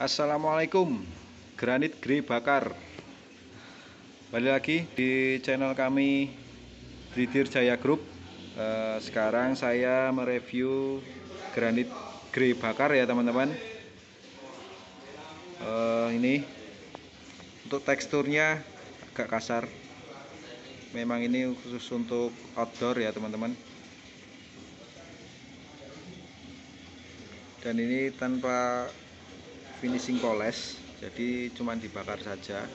Assalamualaikum Granit Grey Bakar Balik lagi di channel kami Tridir Jaya Group eh, Sekarang saya mereview Granit Grey Bakar ya teman-teman eh, Ini Untuk teksturnya agak kasar Memang ini khusus untuk outdoor ya teman-teman dan ini tanpa finishing poles jadi cuman dibakar saja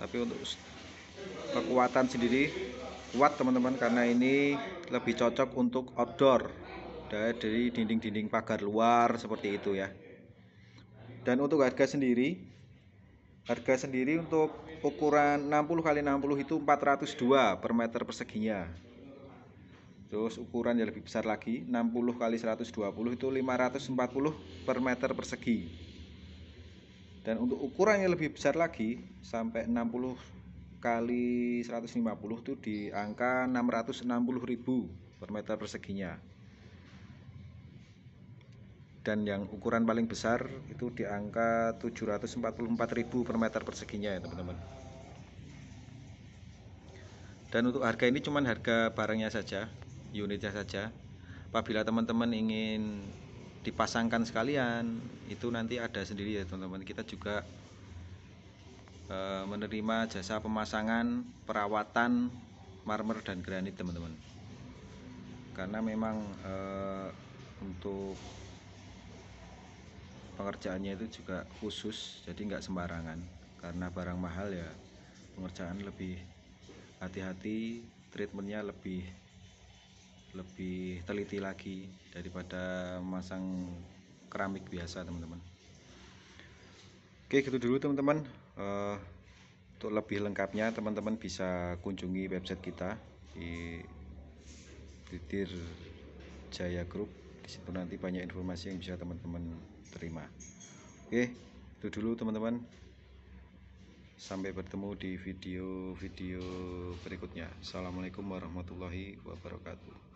tapi untuk kekuatan sendiri kuat teman-teman karena ini lebih cocok untuk outdoor dari dinding-dinding pagar luar seperti itu ya dan untuk harga sendiri harga sendiri untuk ukuran 60 x 60 itu 402 per meter perseginya terus ukuran yang lebih besar lagi 60 kali 120 itu 540 per meter persegi dan untuk ukuran yang lebih besar lagi sampai 60 kali 150 itu di angka ribu per meter perseginya dan yang ukuran paling besar itu di angka 744.000 per meter perseginya ya teman-teman dan untuk harga ini cuman harga barangnya saja unitnya saja apabila teman-teman ingin dipasangkan sekalian itu nanti ada sendiri ya teman-teman kita juga e, menerima jasa pemasangan perawatan marmer dan granit teman-teman karena memang e, untuk pengerjaannya itu juga khusus jadi nggak sembarangan karena barang mahal ya pengerjaan lebih hati-hati treatmentnya lebih lebih teliti lagi daripada memasang keramik biasa teman-teman oke gitu dulu teman-teman uh, untuk lebih lengkapnya teman-teman bisa kunjungi website kita di titir jaya group disitu nanti banyak informasi yang bisa teman-teman terima oke itu dulu teman-teman sampai bertemu di video-video berikutnya assalamualaikum warahmatullahi wabarakatuh